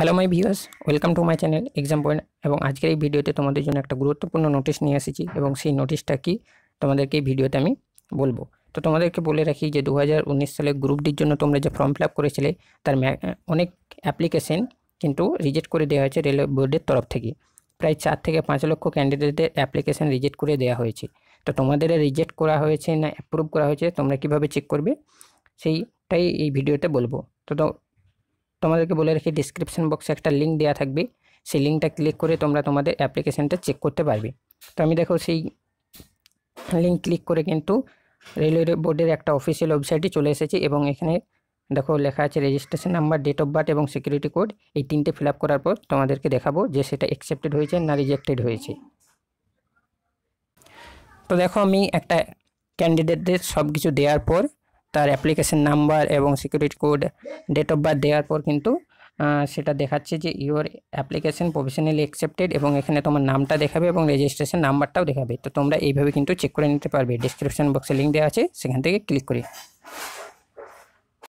hello my viewers welcome to my channel exam point এবং আজকের এই ভিডিওতে তোমাদের জন্য একটা গুরুত্বপূর্ণ নোটিশ নিয়ে এসেছি এবং সেই নোটিশটা কি তোমাদেরকে এই ভিডিওতে আমি বলবো তো তোমাদেরকে বলে রাখি যে দু সালে গ্রুপ ডির জন্য তোমরা যে ফর্ম ফিল আপ করেছিলে তার অনেক অ্যাপ্লিকেশন কিন্তু রিজেক্ট করে দেওয়া হয়েছে রেলওয়ে বোর্ডের তরফ থেকে প্রায় চার থেকে পাঁচ লক্ষ ক্যান্ডিডেটদের অ্যাপ্লিকেশন রিজেক্ট করে দেওয়া হয়েছে তো তোমাদের রিজেক্ট করা হয়েছে না অ্যাপ্রুভ করা হয়েছে তোমরা কিভাবে চেক করবে সেইটাই এই ভিডিওতে বলবো তো তোমাদেরকে বলে রাখি ডিসক্রিপশন বক্সে একটা লিঙ্ক দেওয়া থাকবে সেই লিঙ্কটা ক্লিক করে তোমরা তোমাদের অ্যাপ্লিকেশানটা চেক করতে পারবে তো আমি দেখো সেই লিঙ্ক ক্লিক করে কিন্তু রেলওয়ে বোর্ডের একটা অফিসিয়াল ওয়েবসাইটে চলে এসেছি এবং এখানে দেখো লেখা আছে registration number date of birth এবং সিকিউরিটি কোড এই তিনটে ফিল করার পর তোমাদেরকে দেখাবো যে সেটা অ্যাকসেপ্টেড হয়েছে না রিজেক্টেড হয়েছে তো দেখো আমি একটা ক্যান্ডিডেটদের সব কিছু দেওয়ার পর তার অ্যাপ্লিকেশন নাম্বার এবং security code date of birth দেওয়ার পর কিন্তু সেটা দেখাচ্ছে যে ইউর অ্যাপ্লিকেশন প্রফেশনালি অ্যাকসেপ্টেড এবং এখানে তোমার নামটা দেখাবে এবং রেজিস্ট্রেশন নাম্বারটাও দেখাবে তো তোমরা এইভাবে কিন্তু চেক করে নিতে পারবে ডিসক্রিপশন বক্সে লিঙ্ক দেওয়া আছে সেখান থেকে ক্লিক করে